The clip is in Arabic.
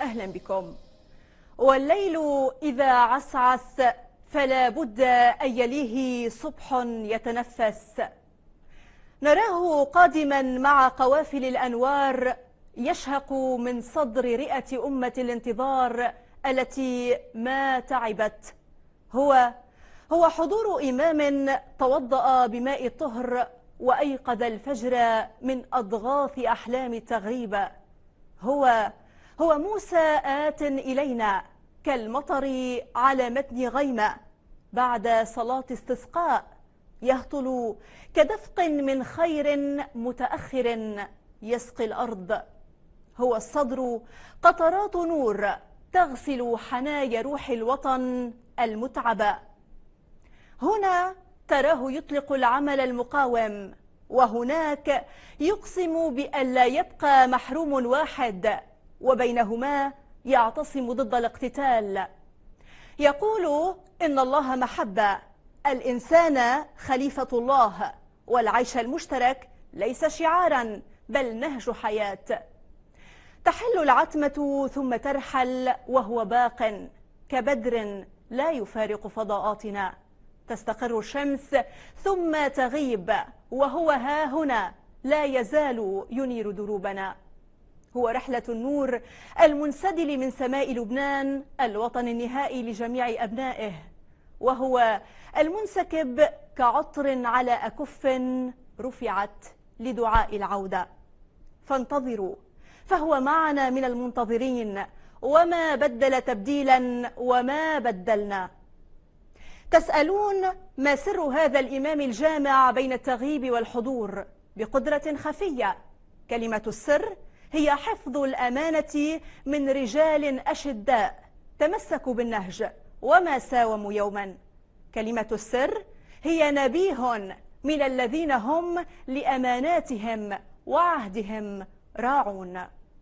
أهلا بكم والليل إذا عسعس فلا بد أن يليه صبح يتنفس نراه قادما مع قوافل الأنوار يشهق من صدر رئة أمة الانتظار التي ما تعبت هو هو حضور إمام توضأ بماء الطهر وأيقظ الفجر من أضغاث أحلام التغريبه هو هو موسى آت إلينا كالمطر على متن غيمة بعد صلاة استسقاء يهطل كدفق من خير متأخر يسقي الأرض هو الصدر قطرات نور تغسل حنايا روح الوطن المتعبة هنا تراه يطلق العمل المقاوم وهناك يقسم بأن لا يبقى محروم واحد وبينهما يعتصم ضد الاقتتال يقول إن الله محبة الإنسان خليفة الله والعيش المشترك ليس شعارا بل نهج حياة تحل العتمة ثم ترحل وهو باق كبدر لا يفارق فضاءاتنا تستقر الشمس ثم تغيب وهو ها هنا لا يزال ينير دروبنا هو رحلة النور المنسدل من سماء لبنان الوطن النهائي لجميع أبنائه وهو المنسكب كعطر على أكف رفعت لدعاء العودة فانتظروا فهو معنا من المنتظرين وما بدل تبديلا وما بدلنا تسألون ما سر هذا الإمام الجامع بين التغيب والحضور بقدرة خفية كلمة السر هي حفظ الأمانة من رجال أشداء تمسكوا بالنهج وما ساوموا يوما كلمة السر هي نبيه من الذين هم لأماناتهم وعهدهم راعون